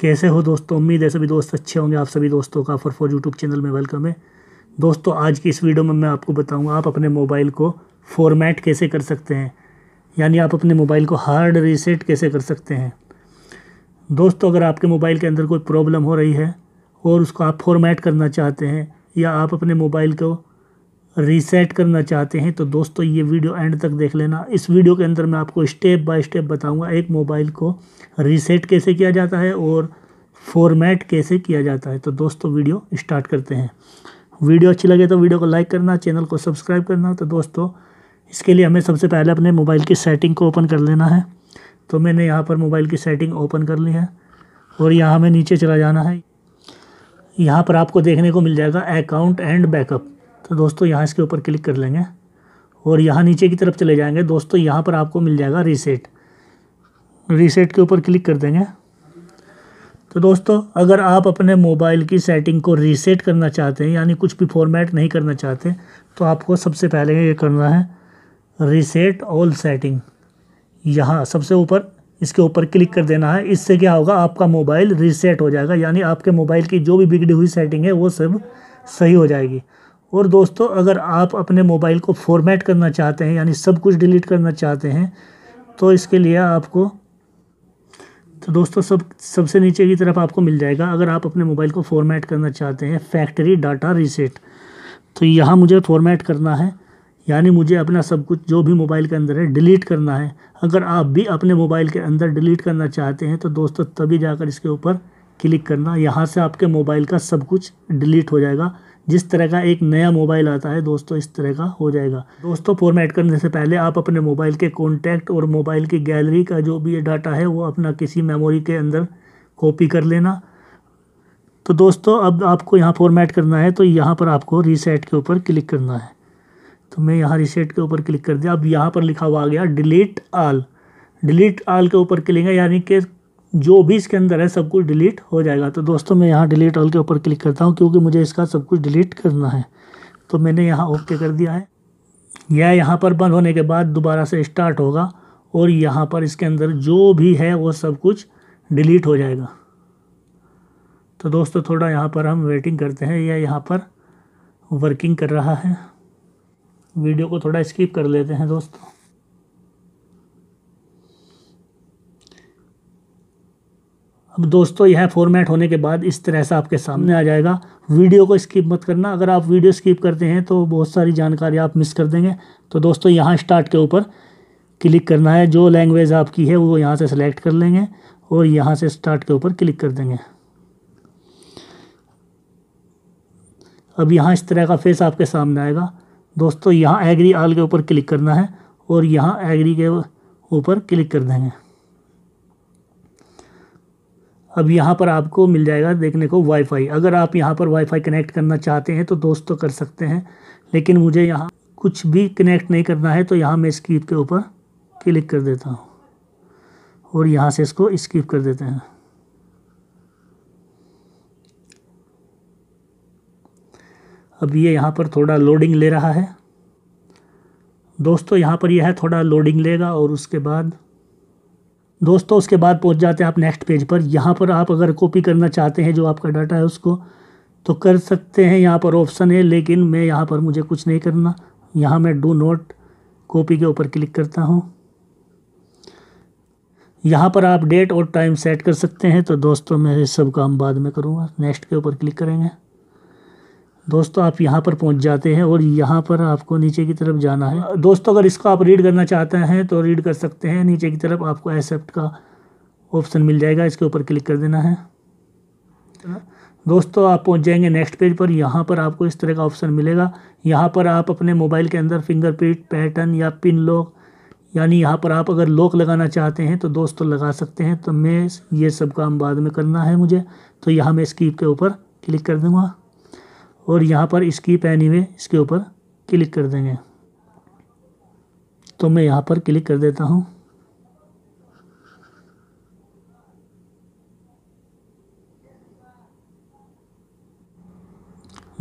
कैसे हो दोस्तों उम्मीद है सभी दोस्त अच्छे होंगे आप सभी दोस्तों का फॉर फॉर यूट्यूब चैनल में वेलकम है दोस्तों आज की इस वीडियो में मैं आपको बताऊंगा आप अपने मोबाइल को फॉर्मेट कैसे कर सकते हैं यानी आप अपने मोबाइल को हार्ड रीसेट कैसे कर सकते हैं दोस्तों अगर आपके मोबाइल के अंदर कोई प्रॉब्लम हो रही है और उसको आप फॉर्मेट करना चाहते हैं या आप अपने मोबाइल को रीसेट करना चाहते हैं तो दोस्तों ये वीडियो एंड तक देख लेना इस वीडियो के अंदर मैं आपको स्टेप बाय स्टेप बताऊंगा एक मोबाइल को रीसेट कैसे किया जाता है और फॉर्मेट कैसे किया जाता है तो दोस्तों वीडियो स्टार्ट करते हैं वीडियो अच्छी लगे तो वीडियो को लाइक करना चैनल को सब्सक्राइब करना तो दोस्तों इसके लिए हमें सबसे पहले अपने मोबाइल की सेटिंग को ओपन कर लेना है तो मैंने यहाँ पर मोबाइल की सेटिंग ओपन कर ली है और यहाँ हमें नीचे चला जाना है यहाँ पर आपको देखने को मिल जाएगा अकाउंट एंड बैकअप तो दोस्तों यहाँ इसके ऊपर क्लिक कर लेंगे और यहाँ नीचे की तरफ चले जाएंगे दोस्तों यहाँ पर आपको मिल जाएगा रीसेट रीसेट के ऊपर क्लिक कर देंगे तो दोस्तों अगर आप अपने मोबाइल की सेटिंग को रीसेट करना चाहते हैं यानी कुछ भी फॉर्मेट नहीं करना चाहते तो आपको सबसे पहले ये करना है रीसेट ऑल सेटिंग यहाँ सबसे ऊपर इसके ऊपर क्लिक कर देना है इससे क्या होगा आपका मोबाइल रीसेट हो जाएगा यानी आपके मोबाइल की जो भी बिगड़ी हुई सेटिंग है वो सब सही हो जाएगी और दोस्तों अगर आप अपने मोबाइल को फॉर्मेट करना चाहते हैं यानी सब कुछ डिलीट करना चाहते हैं तो इसके लिए आपको तो दोस्तों सब सबसे नीचे की तरफ आपको मिल जाएगा अगर आप अपने मोबाइल को फॉर्मेट करना चाहते हैं फैक्ट्री डाटा रीसेट तो यहाँ मुझे फॉर्मेट करना है यानी मुझे अपना सब कुछ जो भी मोबाइल के अंदर है डिलीट करना है अगर आप भी अपने मोबाइल के अंदर डिलीट करना चाहते हैं तो दोस्तों तभी जाकर इसके ऊपर क्लिक करना यहाँ से आपके मोबाइल का सब कुछ डिलीट हो जाएगा जिस तरह का एक नया मोबाइल आता है दोस्तों इस तरह का हो जाएगा दोस्तों फॉर्मेट करने से पहले आप अपने मोबाइल के कॉन्टैक्ट और मोबाइल की गैलरी का जो भी डाटा है वो अपना किसी मेमोरी के अंदर कॉपी कर लेना तो दोस्तों अब आपको यहाँ फॉर्मेट करना है तो यहाँ पर आपको रीसेट के ऊपर क्लिक करना है तो मैं यहाँ रीसेट के ऊपर क्लिक कर दिया अब यहाँ पर लिखा हुआ आ गया डिलीट आल डिलीट आल के ऊपर क्लिक है यानी कि जो भी इसके अंदर है सब कुछ डिलीट हो जाएगा तो दोस्तों मैं यहाँ डिलीट ऑल के ऊपर क्लिक करता हूँ क्योंकि मुझे इसका सब कुछ डिलीट करना है तो मैंने यहाँ ओके कर दिया है यह यहाँ पर बंद होने के बाद दोबारा से स्टार्ट होगा और यहाँ पर इसके अंदर जो भी है वो सब कुछ डिलीट हो जाएगा तो दोस्तों थोड़ा यहाँ पर हम वेटिंग करते हैं यह यहाँ पर वर्किंग कर रहा है वीडियो को थोड़ा स्किप कर लेते हैं दोस्तों अब दोस्तों यह फॉर्मेट होने के बाद इस तरह से आपके सामने आ जाएगा वीडियो को स्किप मत करना अगर आप वीडियो स्किप करते हैं तो बहुत सारी जानकारी आप मिस कर देंगे तो दोस्तों यहाँ स्टार्ट के ऊपर क्लिक करना है जो लैंग्वेज आपकी है वो यहाँ से सेलेक्ट कर लेंगे और यहाँ से स्टार्ट के ऊपर क्लिक कर देंगे अब यहाँ इस तरह का फेस आपके सामने आएगा दोस्तों यहाँ एग्री आल के ऊपर क्लिक करना है और यहाँ एग्री के ऊपर क्लिक कर देंगे अब यहाँ पर आपको मिल जाएगा देखने को वाईफाई अगर आप यहाँ पर वाईफाई कनेक्ट करना चाहते हैं तो दोस्तों तो कर सकते हैं लेकिन मुझे यहाँ कुछ भी कनेक्ट नहीं करना है तो यहाँ मैं स्कीप के ऊपर क्लिक कर देता हूँ और यहाँ से इसको स्कीप कर देते हैं अब ये यहाँ पर थोड़ा लोडिंग ले रहा है दोस्तों यहाँ पर यह है थोड़ा लोडिंग लेगा और उसके बाद दोस्तों उसके बाद पहुंच जाते हैं आप नेक्स्ट पेज पर यहाँ पर आप अगर कॉपी करना चाहते हैं जो आपका डाटा है उसको तो कर सकते हैं यहाँ पर ऑप्शन है लेकिन मैं यहाँ पर मुझे कुछ नहीं करना यहाँ मैं डू नोट कॉपी के ऊपर क्लिक करता हूँ यहाँ पर आप डेट और टाइम सेट कर सकते हैं तो दोस्तों मैं ये सब काम बाद में करूँगा नेक्स्ट के ऊपर क्लिक करेंगे दोस्तों आप यहाँ पर पहुँच जाते हैं और यहाँ पर आपको नीचे की तरफ जाना है दोस्तों अगर इसको आप रीड करना चाहते हैं तो रीड कर सकते हैं नीचे की तरफ आपको एक्सेप्ट का ऑप्शन मिल जाएगा इसके ऊपर क्लिक कर देना है दोस्तों आप पहुंच जाएंगे नेक्स्ट पेज पर यहाँ पर आपको इस तरह का ऑप्शन मिलेगा यहाँ पर आप अपने मोबाइल के अंदर फिंगरप्रिंट पैटर्न या पिन लॉक यानी यहाँ पर आप अगर लॉक लगाना चाहते हैं तो दोस्तों लगा सकते हैं तो मैं ये सब काम बाद में करना है मुझे तो यहाँ मैं स्कीप के ऊपर क्लिक कर दूँगा और यहाँ पर इसकी पैनी में इसके ऊपर क्लिक कर देंगे तो मैं यहाँ पर क्लिक कर देता हूँ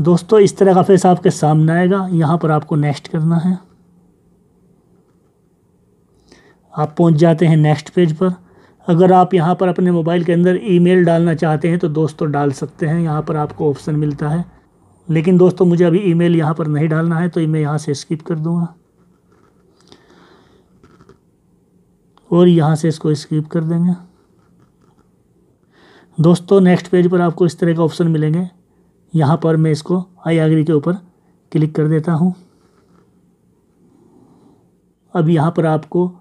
दोस्तों इस तरह का फेस आपके सामने आएगा यहाँ पर आपको नेक्स्ट करना है आप पहुँच जाते हैं नेक्स्ट पेज पर अगर आप यहाँ पर अपने मोबाइल के अंदर ईमेल डालना चाहते हैं तो दोस्तों डाल सकते हैं यहाँ पर आपको ऑप्शन मिलता है लेकिन दोस्तों मुझे अभी ईमेल यहाँ पर नहीं डालना है तो मैं यहाँ से स्किप कर दूँगा और यहाँ से इसको स्किप कर देंगे दोस्तों नेक्स्ट पेज पर आपको इस तरह के ऑप्शन मिलेंगे यहाँ पर मैं इसको आई आगरी के ऊपर क्लिक कर देता हूँ अब यहाँ पर आपको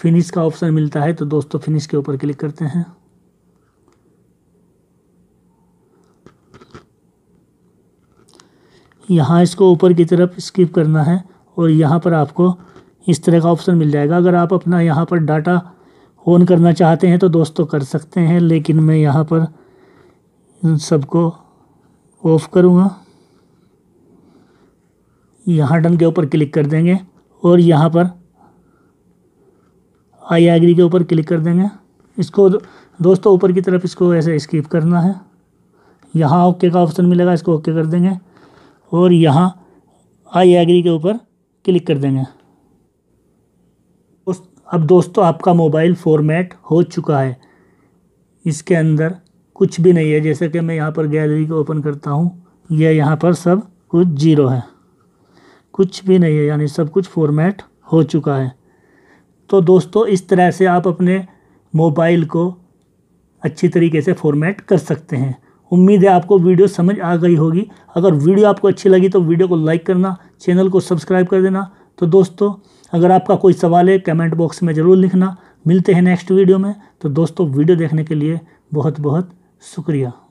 फिनिश का ऑप्शन मिलता है तो दोस्तों फिनिश के ऊपर क्लिक करते हैं यहाँ इसको ऊपर की तरफ स्किप करना है और यहाँ पर आपको इस तरह का ऑप्शन मिल जाएगा अगर आप अपना यहाँ पर डाटा ऑन करना चाहते हैं तो दोस्तों तो कर सकते हैं लेकिन मैं यहाँ पर इन सबको ऑफ़ करूँगा यहाँ डन के ऊपर क्लिक कर देंगे और यहाँ पर आई एग्री के ऊपर क्लिक कर देंगे इसको दोस्तों ऊपर की तरफ इसको ऐसे स्किप करना है यहाँ ओके का ऑप्शन मिलेगा इसको ओके कर देंगे और यहाँ आई एग्री के ऊपर क्लिक कर देंगे उस अब दोस्तों आपका मोबाइल फॉर्मेट हो चुका है इसके अंदर कुछ भी नहीं है जैसे कि मैं यहाँ पर गैलरी को ओपन करता हूँ यह यहाँ पर सब कुछ जीरो है कुछ भी नहीं है यानी सब कुछ फॉर्मेट हो चुका है तो दोस्तों इस तरह से आप अपने मोबाइल को अच्छी तरीके से फॉर्मेट कर सकते हैं उम्मीद है आपको वीडियो समझ आ गई होगी अगर वीडियो आपको अच्छी लगी तो वीडियो को लाइक करना चैनल को सब्सक्राइब कर देना तो दोस्तों अगर आपका कोई सवाल है कमेंट बॉक्स में ज़रूर लिखना मिलते हैं नेक्स्ट वीडियो में तो दोस्तों वीडियो देखने के लिए बहुत बहुत शुक्रिया